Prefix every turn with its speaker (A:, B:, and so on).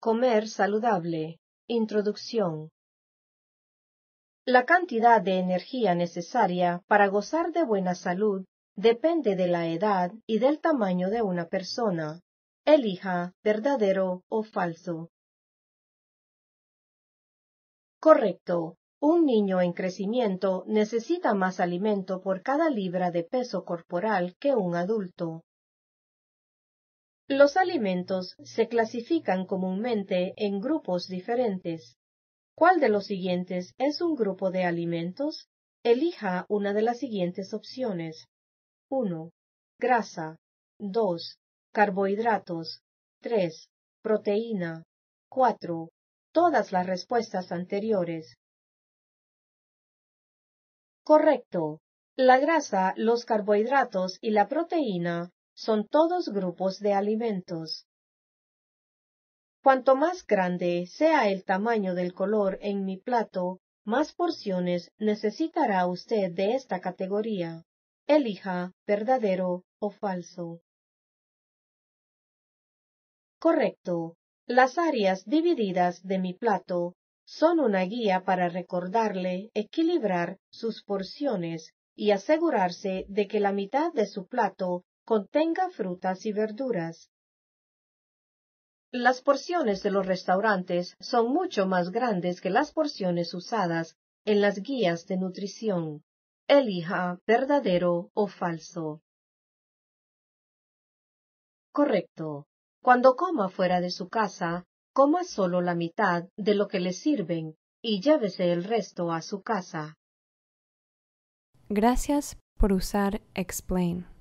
A: Comer saludable. Introducción. La cantidad de energía necesaria para gozar de buena salud depende de la edad y del tamaño de una persona. Elija verdadero o falso. Correcto. Un niño en crecimiento necesita más alimento por cada libra de peso corporal que un adulto. Los alimentos se clasifican comúnmente en grupos diferentes. ¿Cuál de los siguientes es un grupo de alimentos? Elija una de las siguientes opciones. 1. Grasa. 2. Carbohidratos. 3. Proteína. 4. Todas las respuestas anteriores. Correcto. La grasa, los carbohidratos y la proteína son todos grupos de alimentos. Cuanto más grande sea el tamaño del color en mi plato, más porciones necesitará usted de esta categoría. Elija verdadero o falso. Correcto. Las áreas divididas de mi plato son una guía para recordarle equilibrar sus porciones y asegurarse de que la mitad de su plato contenga frutas y verduras. Las porciones de los restaurantes son mucho más grandes que las porciones usadas en las guías de nutrición. Elija verdadero o falso. Correcto. Cuando coma fuera de su casa, Coma solo la mitad de lo que le sirven y llévese el resto a su casa. Gracias por usar Explain.